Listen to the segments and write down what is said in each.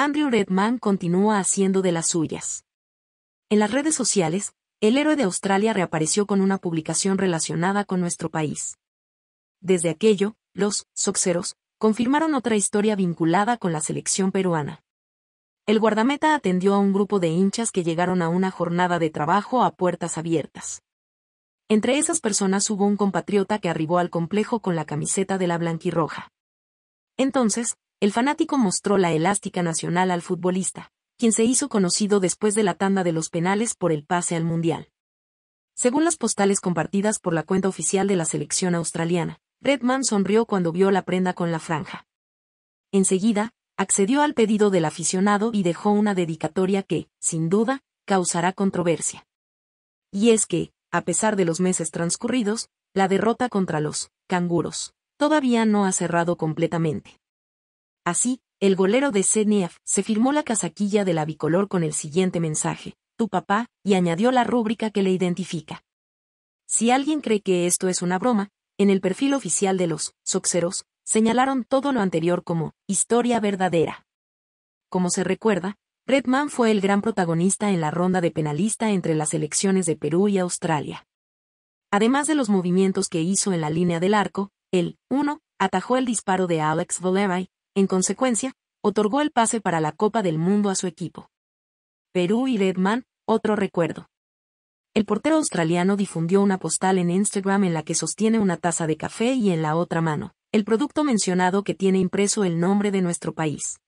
Andrew Redman continúa haciendo de las suyas. En las redes sociales, el héroe de Australia reapareció con una publicación relacionada con nuestro país. Desde aquello, los Soxeros confirmaron otra historia vinculada con la selección peruana. El guardameta atendió a un grupo de hinchas que llegaron a una jornada de trabajo a puertas abiertas. Entre esas personas hubo un compatriota que arribó al complejo con la camiseta de la blanquirroja. Entonces, el fanático mostró la elástica nacional al futbolista, quien se hizo conocido después de la tanda de los penales por el pase al Mundial. Según las postales compartidas por la cuenta oficial de la selección australiana, Redman sonrió cuando vio la prenda con la franja. Enseguida, accedió al pedido del aficionado y dejó una dedicatoria que, sin duda, causará controversia. Y es que, a pesar de los meses transcurridos, la derrota contra los canguros todavía no ha cerrado completamente. Así, el golero de CNF se firmó la casaquilla de la bicolor con el siguiente mensaje, tu papá, y añadió la rúbrica que le identifica. Si alguien cree que esto es una broma, en el perfil oficial de los Soxeros, señalaron todo lo anterior como historia verdadera. Como se recuerda, Redman fue el gran protagonista en la ronda de penalista entre las elecciones de Perú y Australia. Además de los movimientos que hizo en la línea del arco, el 1 atajó el disparo de Alex Voleray, en consecuencia, otorgó el pase para la Copa del Mundo a su equipo. Perú y Redman, otro recuerdo. El portero australiano difundió una postal en Instagram en la que sostiene una taza de café y en la otra mano, el producto mencionado que tiene impreso el nombre de nuestro país.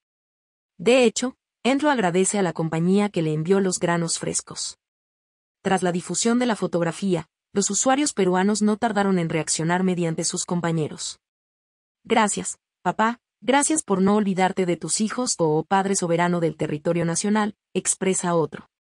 De hecho, Andrew agradece a la compañía que le envió los granos frescos. Tras la difusión de la fotografía, los usuarios peruanos no tardaron en reaccionar mediante sus compañeros. Gracias, papá, Gracias por no olvidarte de tus hijos o oh Padre soberano del territorio nacional, expresa otro.